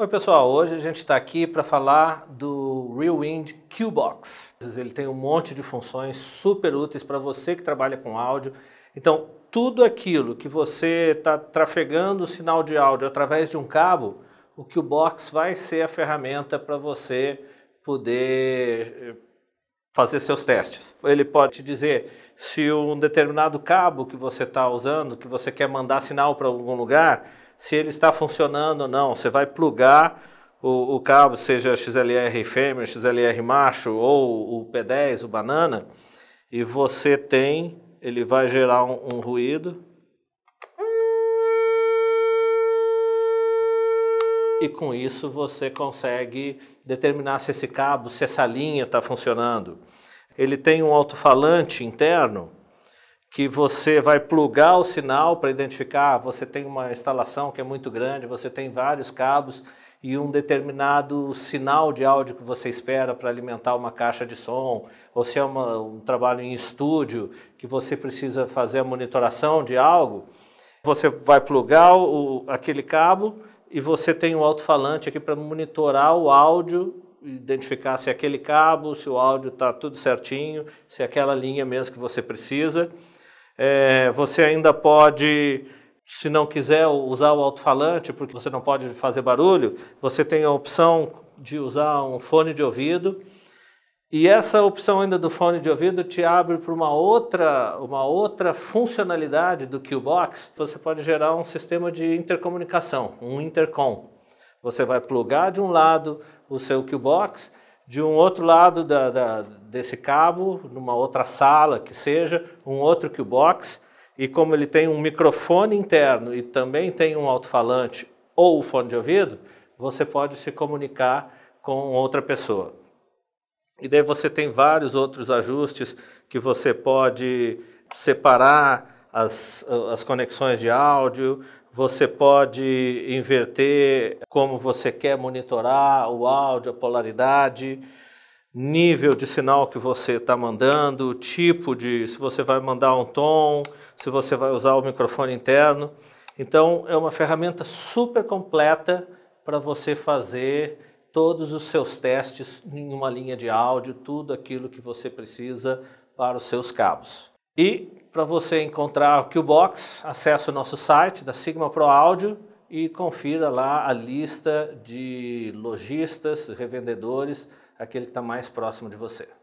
Oi pessoal, hoje a gente está aqui para falar do RealWind QBox. Ele tem um monte de funções super úteis para você que trabalha com áudio. Então, tudo aquilo que você está trafegando o sinal de áudio através de um cabo, o QBox vai ser a ferramenta para você poder eh, fazer seus testes. Ele pode te dizer se um determinado cabo que você está usando, que você quer mandar sinal para algum lugar, se ele está funcionando ou não. Você vai plugar o, o cabo, seja XLR fêmea, XLR macho ou o P10, o banana, e você tem, ele vai gerar um, um ruído e com isso você consegue determinar se esse cabo, se essa linha está funcionando. Ele tem um alto-falante interno que você vai plugar o sinal para identificar, ah, você tem uma instalação que é muito grande, você tem vários cabos e um determinado sinal de áudio que você espera para alimentar uma caixa de som, ou se é uma, um trabalho em estúdio que você precisa fazer a monitoração de algo, você vai plugar o, aquele cabo e você tem um alto-falante aqui para monitorar o áudio, identificar se é aquele cabo, se o áudio está tudo certinho, se é aquela linha mesmo que você precisa. É, você ainda pode, se não quiser usar o alto-falante, porque você não pode fazer barulho, você tem a opção de usar um fone de ouvido e essa opção ainda do fone de ouvido te abre para uma outra, uma outra funcionalidade do Qbox. Você pode gerar um sistema de intercomunicação, um intercom. Você vai plugar de um lado o seu Qbox, de um outro lado da, da, desse cabo, numa outra sala que seja, um outro Qbox. E como ele tem um microfone interno e também tem um alto-falante ou o fone de ouvido, você pode se comunicar com outra pessoa. E daí você tem vários outros ajustes que você pode separar as, as conexões de áudio, você pode inverter como você quer monitorar o áudio, a polaridade, nível de sinal que você está mandando, tipo de se você vai mandar um tom, se você vai usar o microfone interno. Então é uma ferramenta super completa para você fazer todos os seus testes em uma linha de áudio, tudo aquilo que você precisa para os seus cabos. E para você encontrar o Qbox, acesse o nosso site da Sigma Pro Áudio e confira lá a lista de lojistas, revendedores, aquele que está mais próximo de você.